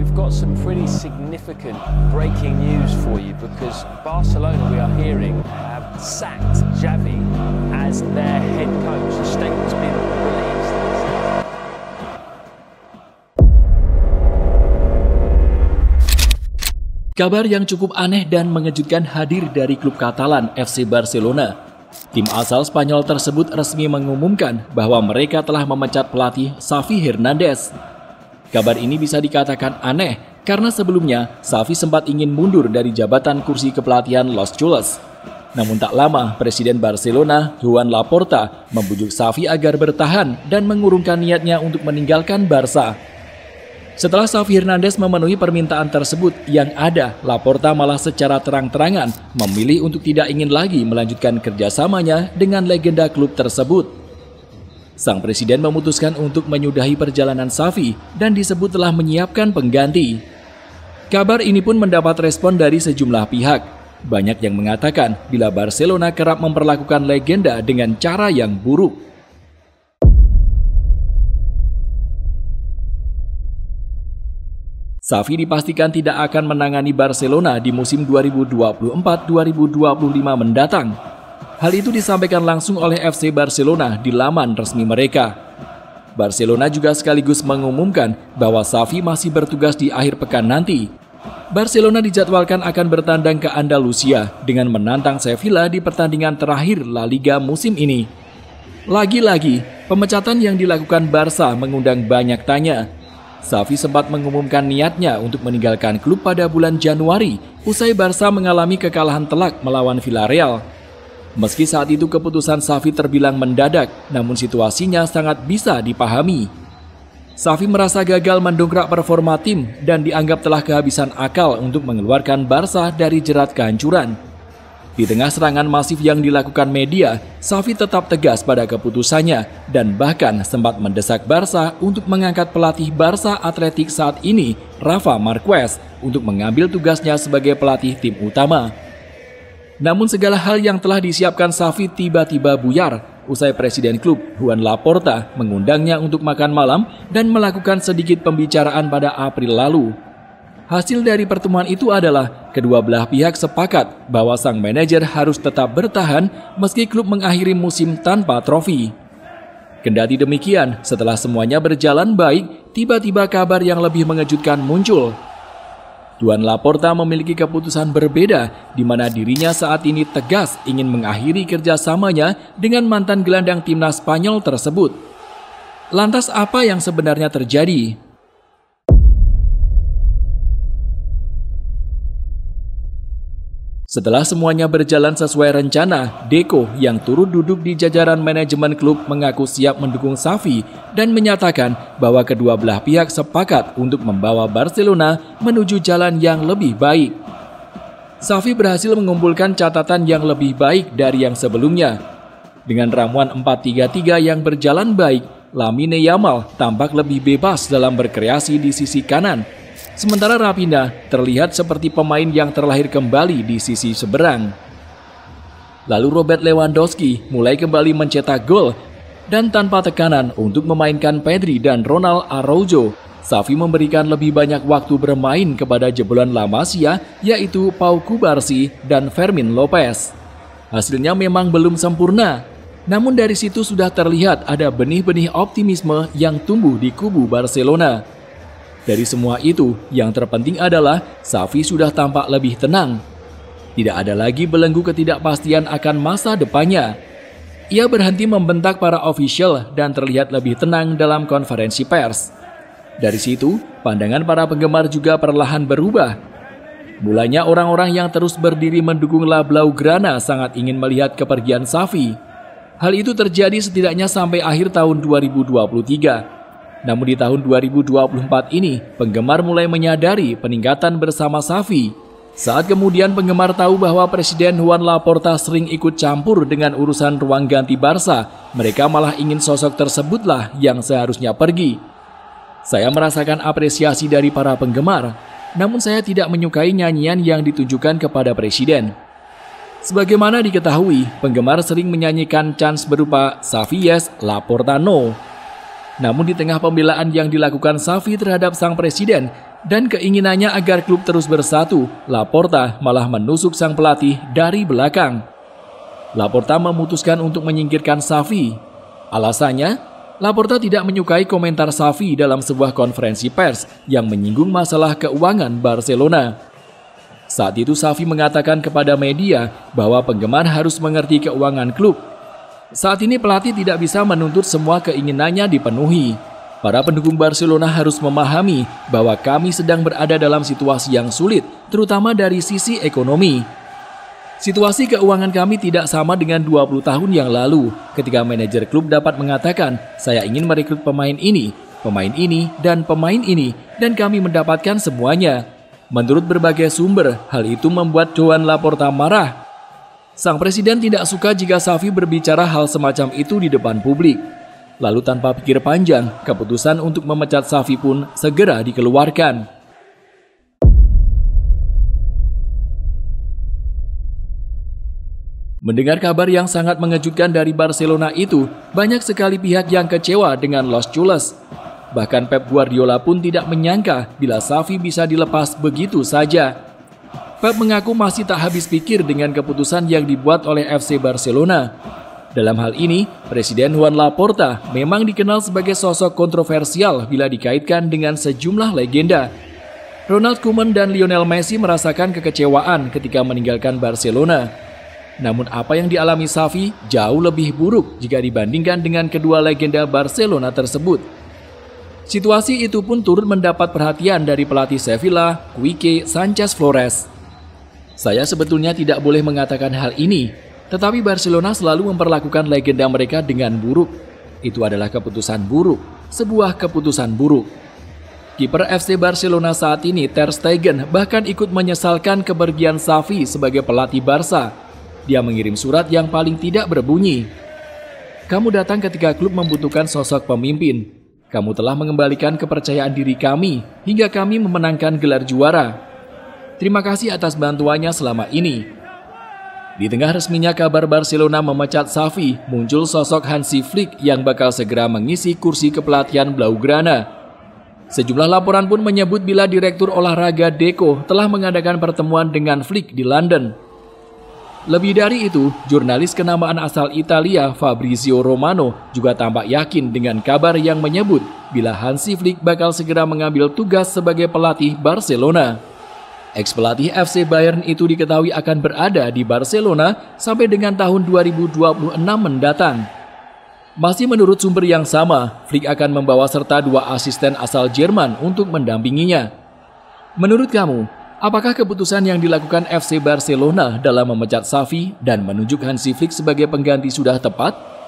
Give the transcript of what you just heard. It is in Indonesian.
We've got some pretty significant breaking news for you because Barcelona, we are hearing, have sacked Xavi as their head coach. The statement's been released. Kabar yang cukup aneh dan mengejutkan hadir dari klub Katalan FC Barcelona. Tim asal Spanyol tersebut resmi mengumumkan bahwa mereka telah memecat pelatih Xavi Hernandez Kabar ini bisa dikatakan aneh karena sebelumnya Safi sempat ingin mundur dari jabatan kursi kepelatihan Los Chules. Namun tak lama, Presiden Barcelona, Juan Laporta, membujuk Safi agar bertahan dan mengurungkan niatnya untuk meninggalkan Barca. Setelah Safi Hernandez memenuhi permintaan tersebut yang ada, Laporta malah secara terang-terangan memilih untuk tidak ingin lagi melanjutkan kerjasamanya dengan legenda klub tersebut sang presiden memutuskan untuk menyudahi perjalanan Safi dan disebut telah menyiapkan pengganti. Kabar ini pun mendapat respon dari sejumlah pihak. Banyak yang mengatakan bila Barcelona kerap memperlakukan legenda dengan cara yang buruk. Safi dipastikan tidak akan menangani Barcelona di musim 2024-2025 mendatang Hal itu disampaikan langsung oleh FC Barcelona di laman resmi mereka. Barcelona juga sekaligus mengumumkan bahwa Safi masih bertugas di akhir pekan nanti. Barcelona dijadwalkan akan bertandang ke Andalusia dengan menantang Sevilla di pertandingan terakhir La Liga musim ini. Lagi-lagi, pemecatan yang dilakukan Barca mengundang banyak tanya. Safi sempat mengumumkan niatnya untuk meninggalkan klub pada bulan Januari usai Barca mengalami kekalahan telak melawan Villarreal. Meski saat itu keputusan Safi terbilang mendadak, namun situasinya sangat bisa dipahami. Safi merasa gagal mendongkrak performa tim dan dianggap telah kehabisan akal untuk mengeluarkan Barca dari jerat kehancuran. Di tengah serangan masif yang dilakukan media, Safi tetap tegas pada keputusannya dan bahkan sempat mendesak Barca untuk mengangkat pelatih Barca Atletik saat ini, Rafa Marquez, untuk mengambil tugasnya sebagai pelatih tim utama. Namun segala hal yang telah disiapkan Safi tiba-tiba buyar usai presiden klub Juan Laporta mengundangnya untuk makan malam dan melakukan sedikit pembicaraan pada April lalu. Hasil dari pertemuan itu adalah kedua belah pihak sepakat bahwa sang manajer harus tetap bertahan meski klub mengakhiri musim tanpa trofi. Kendati demikian, setelah semuanya berjalan baik, tiba-tiba kabar yang lebih mengejutkan muncul Tuan Laporta memiliki keputusan berbeda di mana dirinya saat ini tegas ingin mengakhiri kerjasamanya dengan mantan gelandang timnas Spanyol tersebut. Lantas apa yang sebenarnya terjadi? Setelah semuanya berjalan sesuai rencana, Deko yang turut duduk di jajaran manajemen klub mengaku siap mendukung Safi dan menyatakan bahwa kedua belah pihak sepakat untuk membawa Barcelona menuju jalan yang lebih baik. Safi berhasil mengumpulkan catatan yang lebih baik dari yang sebelumnya. Dengan ramuan 4-3-3 yang berjalan baik, Lamine Yamal tampak lebih bebas dalam berkreasi di sisi kanan Sementara Rapinda terlihat seperti pemain yang terlahir kembali di sisi seberang. Lalu Robert Lewandowski mulai kembali mencetak gol dan tanpa tekanan untuk memainkan Pedri dan Ronald Araujo. Safi memberikan lebih banyak waktu bermain kepada jebolan La Masia yaitu Pau Kubarsi dan Fermin Lopez. Hasilnya memang belum sempurna, namun dari situ sudah terlihat ada benih-benih optimisme yang tumbuh di kubu Barcelona. Dari semua itu, yang terpenting adalah Safi sudah tampak lebih tenang. Tidak ada lagi belenggu ketidakpastian akan masa depannya. Ia berhenti membentak para official dan terlihat lebih tenang dalam konferensi pers. Dari situ, pandangan para penggemar juga perlahan berubah. Mulanya orang-orang yang terus berdiri mendukung La Blaugrana sangat ingin melihat kepergian Safi. Hal itu terjadi setidaknya sampai akhir tahun 2023 namun di tahun 2024 ini, penggemar mulai menyadari peningkatan bersama Safi. Saat kemudian penggemar tahu bahwa Presiden Juan Laporta sering ikut campur dengan urusan ruang ganti Barca, mereka malah ingin sosok tersebutlah yang seharusnya pergi. Saya merasakan apresiasi dari para penggemar, namun saya tidak menyukai nyanyian yang ditujukan kepada Presiden. Sebagaimana diketahui, penggemar sering menyanyikan chance berupa Safi yes, Laporta no, namun di tengah pembelaan yang dilakukan Safi terhadap sang presiden dan keinginannya agar klub terus bersatu, Laporta malah menusuk sang pelatih dari belakang. Laporta memutuskan untuk menyingkirkan Safi. Alasannya, Laporta tidak menyukai komentar Safi dalam sebuah konferensi pers yang menyinggung masalah keuangan Barcelona. Saat itu Safi mengatakan kepada media bahwa penggemar harus mengerti keuangan klub saat ini pelatih tidak bisa menuntut semua keinginannya dipenuhi. Para pendukung Barcelona harus memahami bahwa kami sedang berada dalam situasi yang sulit, terutama dari sisi ekonomi. Situasi keuangan kami tidak sama dengan 20 tahun yang lalu, ketika manajer klub dapat mengatakan, saya ingin merekrut pemain ini, pemain ini, dan pemain ini, dan kami mendapatkan semuanya. Menurut berbagai sumber, hal itu membuat Joan Laporta marah Sang presiden tidak suka jika Safi berbicara hal semacam itu di depan publik. Lalu tanpa pikir panjang, keputusan untuk memecat Safi pun segera dikeluarkan. Mendengar kabar yang sangat mengejutkan dari Barcelona itu, banyak sekali pihak yang kecewa dengan Los Chules. Bahkan Pep Guardiola pun tidak menyangka bila Safi bisa dilepas begitu saja. Pep mengaku masih tak habis pikir dengan keputusan yang dibuat oleh FC Barcelona. Dalam hal ini, Presiden Juan Laporta memang dikenal sebagai sosok kontroversial bila dikaitkan dengan sejumlah legenda. Ronald Koeman dan Lionel Messi merasakan kekecewaan ketika meninggalkan Barcelona. Namun apa yang dialami Xavi jauh lebih buruk jika dibandingkan dengan kedua legenda Barcelona tersebut. Situasi itu pun turut mendapat perhatian dari pelatih Sevilla, Quique Sanchez Flores. Saya sebetulnya tidak boleh mengatakan hal ini, tetapi Barcelona selalu memperlakukan legenda mereka dengan buruk. Itu adalah keputusan buruk, sebuah keputusan buruk. Kiper FC Barcelona saat ini Ter Stegen bahkan ikut menyesalkan kepergian Xavi sebagai pelatih Barca. Dia mengirim surat yang paling tidak berbunyi. Kamu datang ketika klub membutuhkan sosok pemimpin. Kamu telah mengembalikan kepercayaan diri kami hingga kami memenangkan gelar juara. Terima kasih atas bantuannya selama ini. Di tengah resminya kabar Barcelona memecat Xavi, muncul sosok Hansi Flick yang bakal segera mengisi kursi kepelatihan Blaugrana. Sejumlah laporan pun menyebut bila Direktur Olahraga Deco telah mengadakan pertemuan dengan Flick di London. Lebih dari itu, jurnalis kenamaan asal Italia Fabrizio Romano juga tampak yakin dengan kabar yang menyebut bila Hansi Flick bakal segera mengambil tugas sebagai pelatih Barcelona. Ex pelatih FC Bayern itu diketahui akan berada di Barcelona sampai dengan tahun 2026 mendatang. Masih menurut sumber yang sama, Flick akan membawa serta dua asisten asal Jerman untuk mendampinginya. Menurut kamu, apakah keputusan yang dilakukan FC Barcelona dalam memecat Safi dan menunjuk Hansi Flick sebagai pengganti sudah tepat?